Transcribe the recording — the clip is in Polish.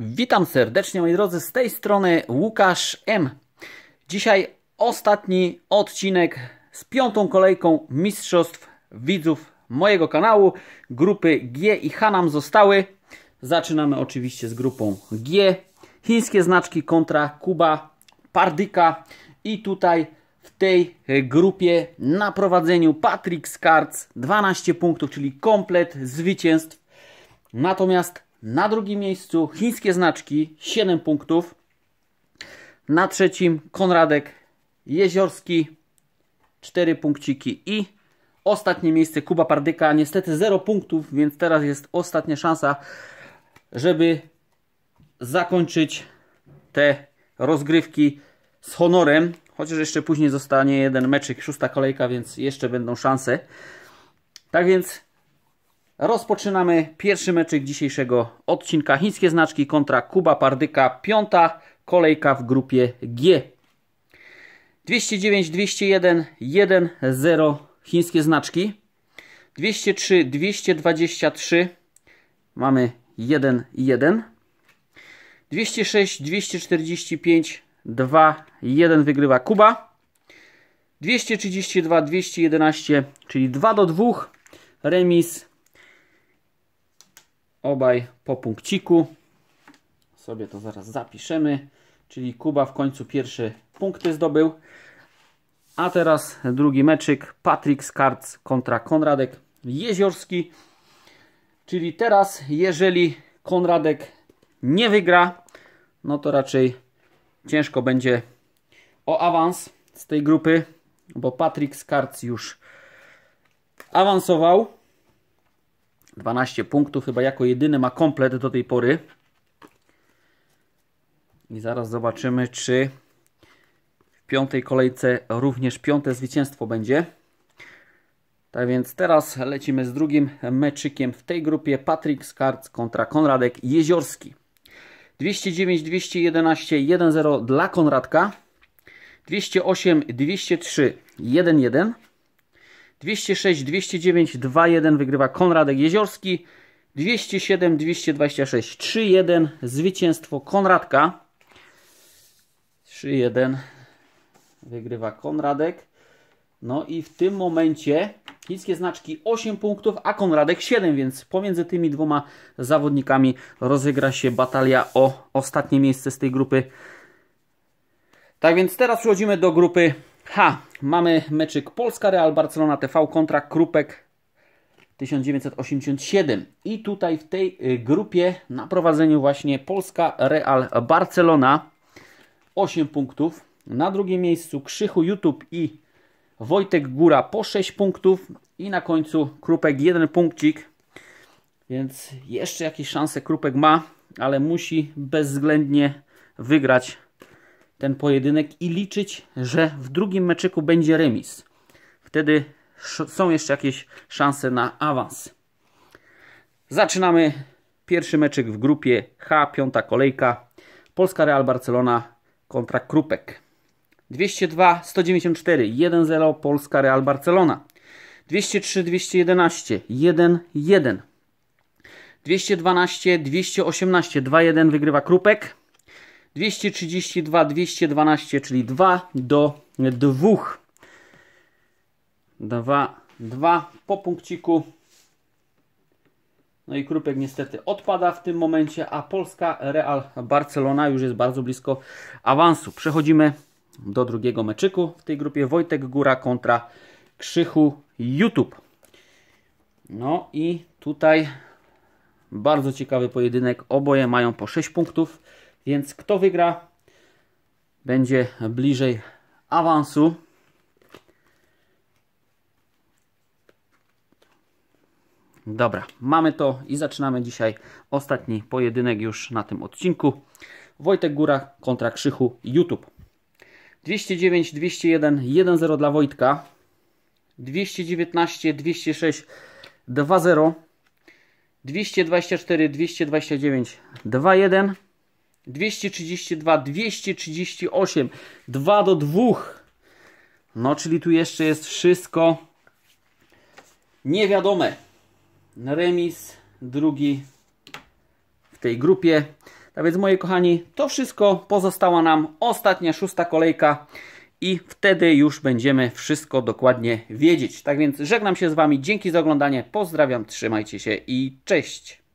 Witam serdecznie moi drodzy, z tej strony Łukasz M. Dzisiaj ostatni odcinek z piątą kolejką Mistrzostw Widzów mojego kanału. Grupy G i H nam zostały. Zaczynamy oczywiście z grupą G. Chińskie znaczki kontra Kuba Pardyka. I tutaj w tej grupie na prowadzeniu Patrick Skarc 12 punktów, czyli komplet zwycięstw. Natomiast na drugim miejscu chińskie znaczki 7 punktów. Na trzecim Konradek Jeziorski 4 punkciki i ostatnie miejsce Kuba Pardyka. Niestety 0 punktów, więc teraz jest ostatnia szansa, żeby zakończyć te rozgrywki z honorem. Chociaż jeszcze później zostanie jeden meczyk, szósta kolejka, więc jeszcze będą szanse. Tak więc Rozpoczynamy pierwszy meczyk dzisiejszego odcinka. Chińskie znaczki kontra Kuba Pardyka. Piąta kolejka w grupie G. 209, 201, 1, 0 chińskie znaczki. 203, 223 mamy 1, 1. 206, 245, 2, 1 wygrywa Kuba. 232, 211, czyli 2 do 2. Remis Obaj po punkciku. Sobie to zaraz zapiszemy. Czyli Kuba w końcu pierwsze punkty zdobył. A teraz drugi meczyk. Patryk Skarc kontra Konradek Jeziorski. Czyli teraz, jeżeli Konradek nie wygra, no to raczej ciężko będzie o awans z tej grupy, bo Patryk Skarc już awansował. 12 punktów, chyba jako jedyny ma komplet do tej pory. I zaraz zobaczymy, czy w piątej kolejce również piąte zwycięstwo będzie. Tak więc teraz lecimy z drugim meczykiem w tej grupie. Patrick Skarc kontra Konradek Jeziorski. 209, 211, 1-0 dla Konradka. 208, 203, 1-1. 206, 209, 21 wygrywa Konradek Jeziorski. 207, 226, 31 zwycięstwo Konradka. 31 wygrywa Konradek. No i w tym momencie niskie znaczki 8 punktów, a Konradek 7, więc pomiędzy tymi dwoma zawodnikami rozegra się batalia o ostatnie miejsce z tej grupy. Tak więc teraz przechodzimy do grupy Ha, mamy meczyk Polska Real Barcelona TV kontra Krupek 1987. I tutaj w tej y, grupie na prowadzeniu właśnie Polska Real Barcelona 8 punktów. Na drugim miejscu Krzychu YouTube i Wojtek Góra po 6 punktów i na końcu Krupek 1 punkcik. Więc jeszcze jakieś szanse Krupek ma, ale musi bezwzględnie wygrać ten pojedynek i liczyć, że w drugim meczyku będzie remis. Wtedy są jeszcze jakieś szanse na awans. Zaczynamy pierwszy meczyk w grupie H, piąta kolejka. Polska Real Barcelona kontra Krupek. 202 194 1-0 Polska Real Barcelona. 203 211 1-1. 212 218 2-1 wygrywa Krupek. 232, 212, czyli 2 do 2. 2, 2 po punkciku. No i Krupek niestety odpada w tym momencie, a Polska Real Barcelona już jest bardzo blisko awansu. Przechodzimy do drugiego meczyku w tej grupie. Wojtek Góra kontra Krzychu YouTube. No i tutaj bardzo ciekawy pojedynek. Oboje mają po 6 punktów. Więc kto wygra, będzie bliżej awansu. Dobra, mamy to i zaczynamy dzisiaj ostatni pojedynek już na tym odcinku. Wojtek Góra kontra Krzychu YouTube. 209, 201, 1-0 dla Wojtka. 219, 206, 2-0. 224, 229, 2-1. 232, 238, 2 do 2. No, czyli tu jeszcze jest wszystko niewiadome. Remis, drugi w tej grupie. Tak więc, moi kochani, to wszystko. Pozostała nam ostatnia, szósta kolejka i wtedy już będziemy wszystko dokładnie wiedzieć. Tak więc żegnam się z Wami. Dzięki za oglądanie. Pozdrawiam, trzymajcie się i cześć.